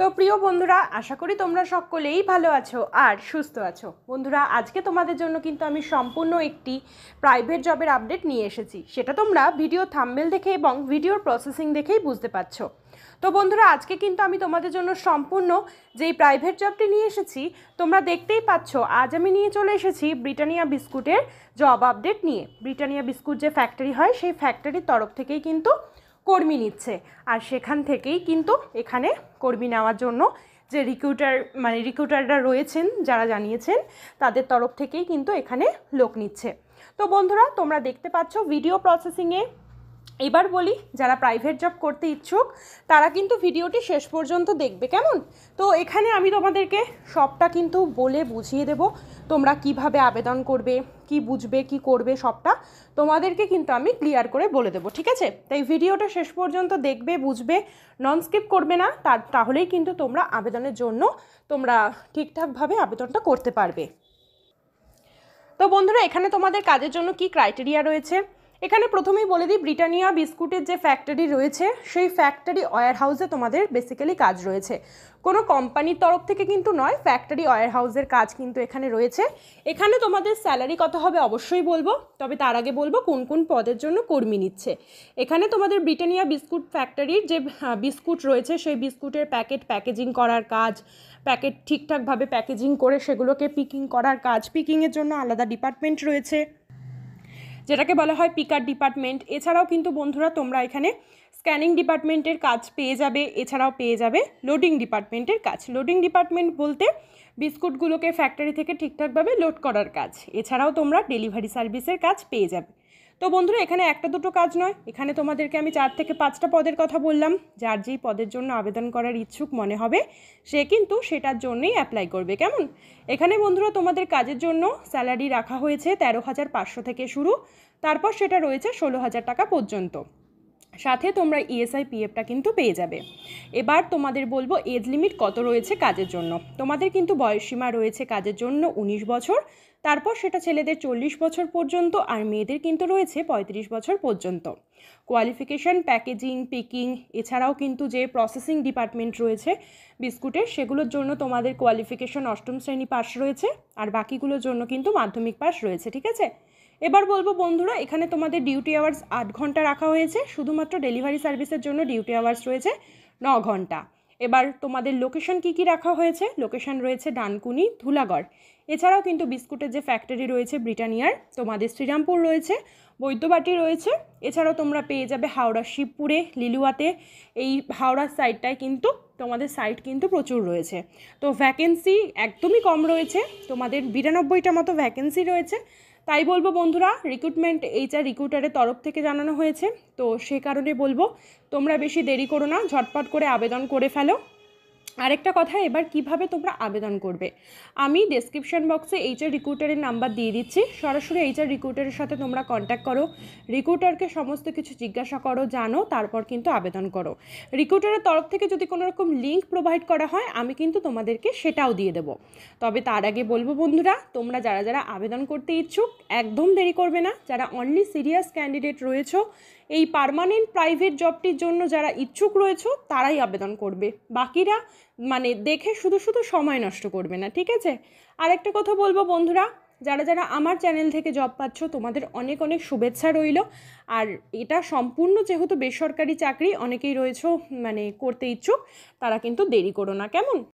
তো প্রিয় বন্ধুরা আশা করি তোমরা সকলেই ভালো আছো আর সুস্থ আছো বন্ধুরা আজকে তোমাদের জন্য কিন্তু আমি সম্পূর্ণ একটি প্রাইভেট জবের আপডেট নিয়ে এসেছি সেটা তোমরা ভিডিও থাম্বেল দেখে এবং ভিডিওর প্রসেসিং দেখেই বুঝতে পারছো তো বন্ধুরা আজকে কিন্তু আমি তোমাদের জন্য সম্পূর্ণ যেই প্রাইভেট জবটি নিয়ে এসেছি তোমরা দেখতেই পাচ্ছ আজ আমি নিয়ে চলে এসেছি ব্রিটানিয়া বিস্কুটের জব আপডেট নিয়ে ব্রিটানিয়া বিস্কুট যে ফ্যাক্টরি হয় সেই ফ্যাক্টরির তরফ থেকেই কিন্তু কর্মী নিচ্ছে আর সেখান থেকেই কিন্তু এখানে কর্মী নেওয়ার জন্য যে রিক্রুটার মানে রিক্রুটাররা রয়েছেন যারা জানিয়েছেন তাদের তরফ থেকেই কিন্তু এখানে লোক নিচ্ছে তো বন্ধুরা তোমরা দেখতে পাচ্ছ ভিডিও প্রসেসিংয়ে এবার বলি যারা প্রাইভেট জব করতে ইচ্ছুক তারা কিন্তু ভিডিওটি শেষ পর্যন্ত দেখবে কেমন তো এখানে আমি তোমাদেরকে সবটা কিন্তু বলে বুঝিয়ে দেব তোমরা কিভাবে আবেদন করবে কি বুঝবে কি করবে সবটা তোমাদেরকে কিন্তু আমি ক্লিয়ার করে বলে দেবো ঠিক আছে তাই ভিডিওটা শেষ পর্যন্ত দেখবে বুঝবে নন স্কিপ করবে না তার তাহলেই কিন্তু তোমরা আবেদনের জন্য তোমরা ঠিকঠাকভাবে আবেদনটা করতে পারবে তো বন্ধুরা এখানে তোমাদের কাজের জন্য কি ক্রাইটেরিয়া রয়েছে এখানে প্রথমেই বলে দিই ব্রিটানিয়া বিস্কুটের যে ফ্যাক্টরি রয়েছে সেই ফ্যাক্টরি ওয়ার হাউসে তোমাদের বেসিক্যালি কাজ রয়েছে কোনো কোম্পানির তরফ থেকে কিন্তু নয় ফ্যাক্টরি ওয়ার হাউসের কাজ কিন্তু এখানে রয়েছে এখানে তোমাদের স্যালারি কত হবে অবশ্যই বলবো তবে তার আগে বলবো কোন কোন পদের জন্য কর্মী নিচ্ছে এখানে তোমাদের ব্রিটানিয়া বিস্কুট ফ্যাক্টরির যে বিস্কুট রয়েছে সেই বিস্কুটের প্যাকেট প্যাকেজিং করার কাজ প্যাকেট ঠিকঠাকভাবে প্যাকেজিং করে সেগুলোকে পিকিং করার কাজ পিকিংয়ের জন্য আলাদা ডিপার্টমেন্ট রয়েছে যেটাকে বলা হয় পিকার ডিপার্টমেন্ট এছাড়াও কিন্তু বন্ধুরা তোমরা এখানে স্ক্যানিং ডিপার্টমেন্টের কাজ পেয়ে যাবে এছাড়াও পেয়ে যাবে লোডিং ডিপার্টমেন্টের কাজ লোডিং ডিপার্টমেন্ট বলতে বিস্কুটগুলোকে ফ্যাক্টরি থেকে ঠিকঠাকভাবে লোড করার কাজ এছাড়াও তোমরা ডেলিভারি সার্ভিসের কাজ পেয়ে যাবে তো বন্ধুরা এখানে একটা দুটো কাজ নয় এখানে তোমাদেরকে আমি চার থেকে পাঁচটা পদের কথা বললাম যার যেই পদের জন্য আবেদন করার ইচ্ছুক মনে হবে সে কিন্তু সেটার জন্যই অ্যাপ্লাই করবে কেমন এখানে বন্ধুরা তোমাদের কাজের জন্য স্যালারি রাখা হয়েছে তেরো হাজার পাঁচশো থেকে শুরু তারপর সেটা রয়েছে ষোলো হাজার টাকা পর্যন্ত সাথে তোমরা ইএসআই e পিএফটা কিন্তু পেয়ে যাবে এবার তোমাদের বলবো এজ লিমিট কত রয়েছে কাজের জন্য তোমাদের কিন্তু বয়সসীমা রয়েছে কাজের জন্য ১৯ বছর তারপর সেটা ছেলেদের চল্লিশ বছর পর্যন্ত আর মেয়েদের কিন্তু রয়েছে ৩৫ বছর পর্যন্ত কোয়ালিফিকেশান প্যাকেজিং পেকিং এছাড়াও কিন্তু যে প্রসেসিং ডিপার্টমেন্ট রয়েছে বিস্কুটের সেগুলোর জন্য তোমাদের কোয়ালিফিকেশান অষ্টম শ্রেণী পাস রয়েছে আর বাকিগুলোর জন্য কিন্তু মাধ্যমিক পাস রয়েছে ঠিক আছে এবার বলবো বন্ধুরা এখানে তোমাদের ডিউটি আওয়ার্স আট ঘন্টা রাখা হয়েছে শুধুমাত্র ডেলিভারি সার্ভিসের জন্য ডিউটি আওয়ার্স রয়েছে ন ঘন্টা এবার তোমাদের লোকেশন কি কি রাখা হয়েছে লোকেশন রয়েছে ডানকুনি ধুলাগড় এছাড়াও কিন্তু বিস্কুটের যে ফ্যাক্টরি রয়েছে ব্রিটানিয়ার তোমাদের শ্রীরামপুর রয়েছে বৈদ্যবাটি রয়েছে এছাড়াও তোমরা পেয়ে যাবে হাওড়া শিবপুরে লিলুয়াতে এই হাওড়ার সাইডটায় কিন্তু তোমাদের সাইট কিন্তু প্রচুর রয়েছে তো ভ্যাকেন্সি একদমই কম রয়েছে তোমাদের বিরানব্বইটা মতো ভ্যাকেন্সি রয়েছে তাই বলবো বন্ধুরা রিক্রুটমেন্ট এইচআর রিক্রুটারের তরফ থেকে জানানো হয়েছে তো সে কারণে বলবো তোমরা বেশি দেরি করো না ঝটপট করে আবেদন করে ফেলো আরেকটা কথা এবার কিভাবে তোমরা আবেদন করবে আমি ডেসক্রিপশন বক্সে এইচআর রিক্রুটারের নাম্বার দিয়ে দিচ্ছি সরাসরি এইচআর রিক্রুটারের সাথে তোমরা কন্ট্যাক্ট করো রিক্রুটারকে সমস্ত কিছু জিজ্ঞাসা করো জানো তারপর কিন্তু আবেদন করো রিক্রুটারের তরফ থেকে যদি কোনো রকম লিঙ্ক প্রোভাইড করা হয় আমি কিন্তু তোমাদেরকে সেটাও দিয়ে দেবো তবে তার আগে বলবো বন্ধুরা তোমরা যারা যারা আবেদন করতে ইচ্ছুক একদম দেরি করবে না যারা অনলি সিরিয়াস ক্যান্ডিডেট রয়েছে এই পারমানেন্ট প্রাইভেট জবটির জন্য যারা ইচ্ছুক রয়েছে তারাই আবেদন করবে বাকিরা মানে দেখে শুধু শুধু সময় নষ্ট করবে না ঠিক আছে আর একটা কথা বলবো বন্ধুরা যারা যারা আমার চ্যানেল থেকে জব পাচ্ছ তোমাদের অনেক অনেক শুভেচ্ছা রইল আর এটা সম্পূর্ণ যেহেতু বেসরকারি চাকরি অনেকেই রয়েছ মানে করতে ইচ্ছুক তারা কিন্তু দেরি করো না কেমন